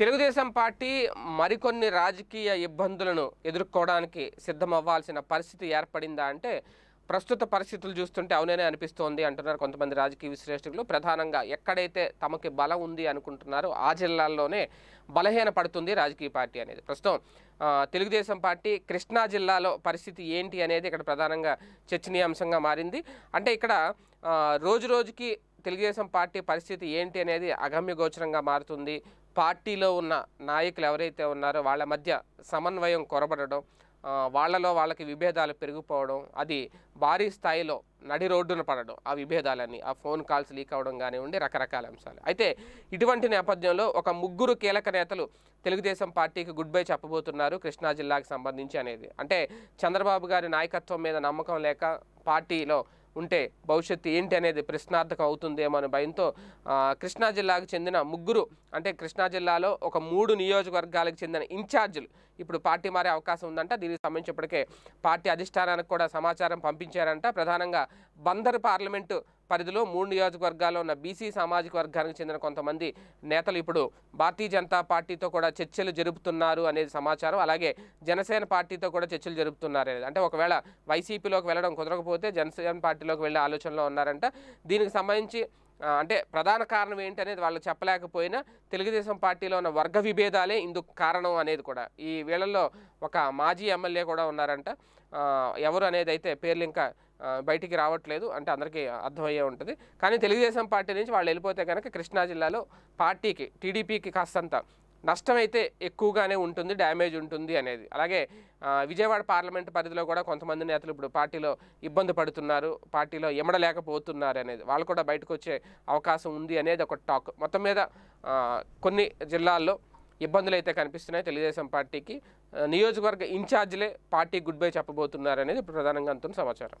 Telugu Desam party మరికొన్ని రాజకీయ ఇబ్బందులను ఎదుర్కోవడానికి సిద్ధమవ్వాల్సిన పరిస్థితి ఏర్పడిందా అంటే ప్రస్తుత పరిస్థితులు చూస్తుంటే అవుననే అనిపిస్తోంది అంటున్నారు కొంతమంది రాజకీయ విశ్లేషకులు ప్రధానంగా ఎక్కడైతే తమకి బలం ఉంది అనుకుంటున్నారో ఆ జిల్లాల్లోనే బలహీన పడుతుంది రాజకీయ పార్టీ అనేది ప్రస్తుతం తెలుగుదేశం పార్టీ కృష్ణా జిల్లాలో పరిస్థితి ఏంటి అనేది ఇక్కడ ప్రధానంగా చర్చనీయాంశంగా మారింది అంటే ఇక్కడ రోజు రోజుకి తెలుగుదేశం పార్టీ పరిస్థితి ఏంటి అనేది అగమ్యగోచరంగా మారుతుంది పార్టీలో ఉన్న నాయకులు ఎవరైతే ఉన్నారో వాళ్ళ మధ్య సమన్వయం కొరబడడం వాళ్ళలో వాళ్ళకి విభేదాలు పెరిగిపోవడం అది భారీ స్థాయిలో నడి రోడ్డున పడడం ఆ విభేదాలన్నీ ఆ ఫోన్ కాల్స్ లీక్ అవడం కానివ్వండి రకరకాల అంశాలు అయితే ఇటువంటి నేపథ్యంలో ఒక ముగ్గురు కీలక నేతలు తెలుగుదేశం పార్టీకి గుడ్ బై చెప్పబోతున్నారు కృష్ణా జిల్లాకి సంబంధించి అనేది అంటే చంద్రబాబు గారి నాయకత్వం మీద నమ్మకం లేక పార్టీలో ఉంటే భవిష్యత్తు ఏంటి అనేది ప్రశ్నార్థకం అవుతుందేమో అనే భయంతో కృష్ణా జిల్లాకు చెందిన ముగ్గురు అంటే కృష్ణా జిల్లాలో ఒక మూడు నియోజకవర్గాలకు చెందిన ఇన్ఛార్జీలు ఇప్పుడు పార్టీ మారే అవకాశం ఉందంట దీనికి సంబంధించి ఇప్పటికే పార్టీ అధిష్టానానికి కూడా సమాచారం పంపించారంట ప్రధానంగా బందర్ పార్లమెంటు పరిధిలో మూడు నియోజకవర్గాల్లో ఉన్న బీసీ సామాజిక వర్గానికి చెందిన కొంతమంది నేతలు ఇప్పుడు భారతీయ జనతా పార్టీతో కూడా చర్చలు జరుపుతున్నారు అనేది సమాచారం అలాగే జనసేన పార్టీతో కూడా చర్చలు జరుపుతున్నారు అనేది అంటే ఒకవేళ వైసీపీలోకి వెళ్ళడం కుదరకపోతే జనసేన పార్టీలోకి వెళ్ళే ఆలోచనలో ఉన్నారంట దీనికి సంబంధించి అంటే ప్రధాన కారణం ఏంటనేది వాళ్ళు చెప్పలేకపోయినా తెలుగుదేశం పార్టీలో ఉన్న వర్గ విభేదాలే ఇందుకు కారణం అనేది కూడా ఈ వీళ్ళల్లో ఒక మాజీ ఎమ్మెల్యే కూడా ఉన్నారంట ఎవరు అనేది అయితే పేర్లు ఇంకా బయటికి రావట్లేదు అంటే అందరికీ అర్థమయ్యే ఉంటుంది కానీ తెలుగుదేశం పార్టీ నుంచి వాళ్ళు వెళ్ళిపోతే కనుక కృష్ణా జిల్లాలో పార్టీకి టీడీపీకి కాస్తంత నష్టం అయితే ఎక్కువగానే ఉంటుంది డ్యామేజ్ ఉంటుంది అనేది అలాగే విజయవాడ పార్లమెంట్ పరిధిలో కూడా కొంతమంది నేతలు ఇప్పుడు పార్టీలో ఇబ్బంది పడుతున్నారు పార్టీలో ఎమడలేకపోతున్నారు అనేది వాళ్ళు కూడా బయటకు వచ్చే అవకాశం ఉంది అనేది ఒక టాక్ మొత్తం మీద కొన్ని జిల్లాల్లో ఇబ్బందులు అయితే కనిపిస్తున్నాయి తెలుగుదేశం పార్టీకి నియోజకవర్గ ఇన్ఛార్జ్లే పార్టీ గుడ్ బై చెప్పబోతున్నారు అనేది ఇప్పుడు ప్రధానంగా అంతున్న సమాచారం